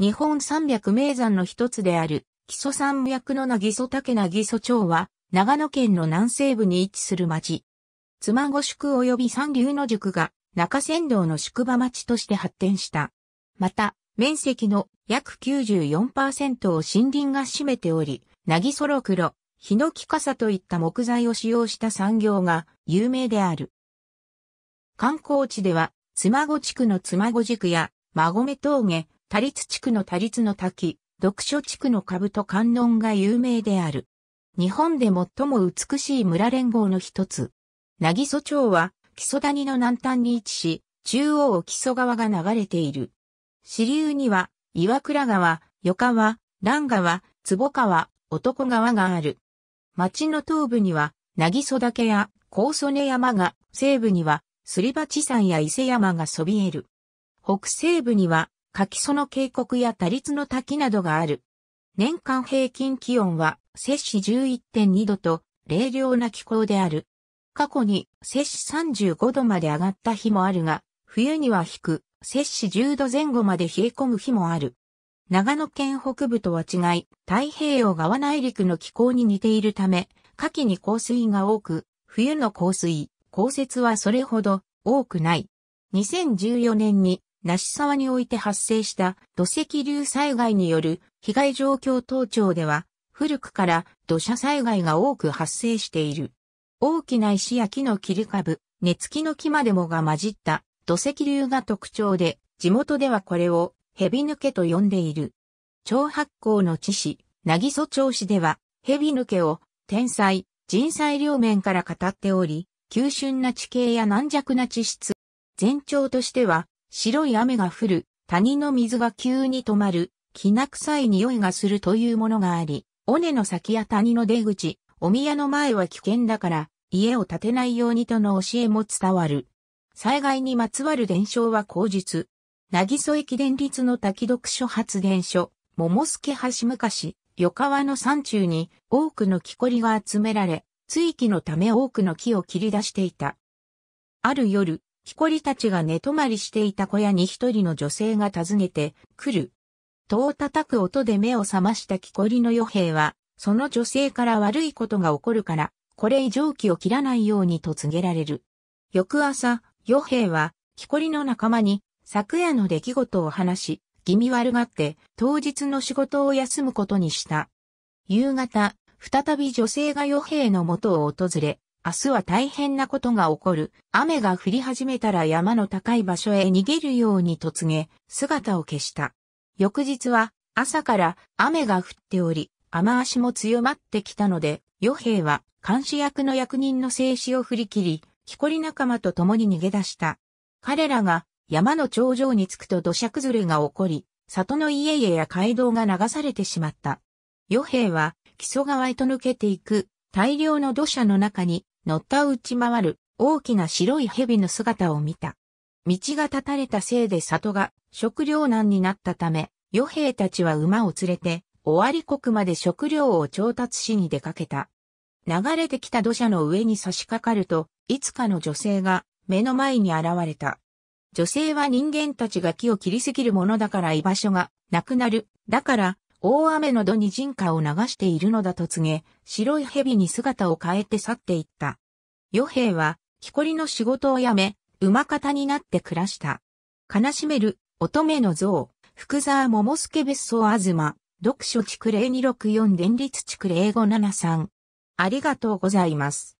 日本三百名山の一つである、木曽山脈のなぎそ竹なぎそ町は、長野県の南西部に位置する町。妻籠宿及び三流の宿が、中山道の宿場町として発展した。また、面積の約94%を森林が占めており、なぎそろ黒、ヒノキ傘といった木材を使用した産業が有名である。観光地では、妻子地区の妻子塾や、馬込峠、多立地区の多立の滝、読書地区の株と観音が有名である。日本で最も美しい村連合の一つ。なぎそ町は、木曽谷の南端に位置し、中央を木曽川が流れている。支流には、岩倉川、与川、蘭川、坪川、男川がある。町の東部には、なぎそ岳や、高曽根山が、西部には、すり鉢山や伊勢山がそびえる。北西部には、柿園渓谷や多立の滝などがある。年間平均気温は、摂氏11.2度と、冷涼な気候である。過去に、摂氏35度まで上がった日もあるが、冬には低く、摂氏10度前後まで冷え込む日もある。長野県北部とは違い、太平洋側内陸の気候に似ているため、夏季に降水が多く、冬の降水、降雪はそれほど多くない。2014年に梨沢において発生した土石流災害による被害状況等庁では、古くから土砂災害が多く発生している。大きな石や木の切り株、根付きの木までもが混じった土石流が特徴で、地元ではこれを蛇抜けと呼んでいる。長八甲の地市、なぎそ町市では、蛇抜けを天災、人災両面から語っており、急峻な地形や軟弱な地質、全長としては白い雨が降る、谷の水が急に止まる、きな臭い匂いがするというものがあり、尾根の先や谷の出口、お宮の前は危険だから、家を建てないようにとの教えも伝わる。災害にまつわる伝承は口実。なぎそ駅伝立の滝読書発電所、桃助橋昔、横川の山中に多くの木こりが集められ、追記のため多くの木を切り出していた。ある夜、木こりたちが寝泊まりしていた小屋に一人の女性が訪ねて来る。戸を叩く音で目を覚ました木こりの余兵は、その女性から悪いことが起こるから、これ以上気を切らないようにと告げられる。翌朝、余兵は、木こりの仲間に、昨夜の出来事を話し、気味悪がって、当日の仕事を休むことにした。夕方、再び女性が余兵の元を訪れ、明日は大変なことが起こる。雨が降り始めたら山の高い場所へ逃げるように突げ、姿を消した。翌日は朝から雨が降っており、雨足も強まってきたので、与兵は監視役の役人の制止を振り切り、木こり仲間と共に逃げ出した。彼らが山の頂上に着くと土砂崩れが起こり、里の家々や街道が流されてしまった。与兵は、木曽川へと抜けていく大量の土砂の中に乗った打ち回る大きな白い蛇の姿を見た。道が断たれたせいで里が食糧難になったため、余兵たちは馬を連れて、尾張国まで食糧を調達しに出かけた。流れてきた土砂の上に差し掛かると、いつかの女性が目の前に現れた。女性は人間たちが木を切りすぎるものだから居場所がなくなる。だから大雨の土に人家を流しているのだと告げ、白い蛇に姿を変えて去っていった。与兵は、木こりの仕事を辞め、馬方になって暮らした。悲しめる、乙女の像、福沢桃助別荘あずま、読書地区0 2 6 4連立地区0573。ありがとうございます。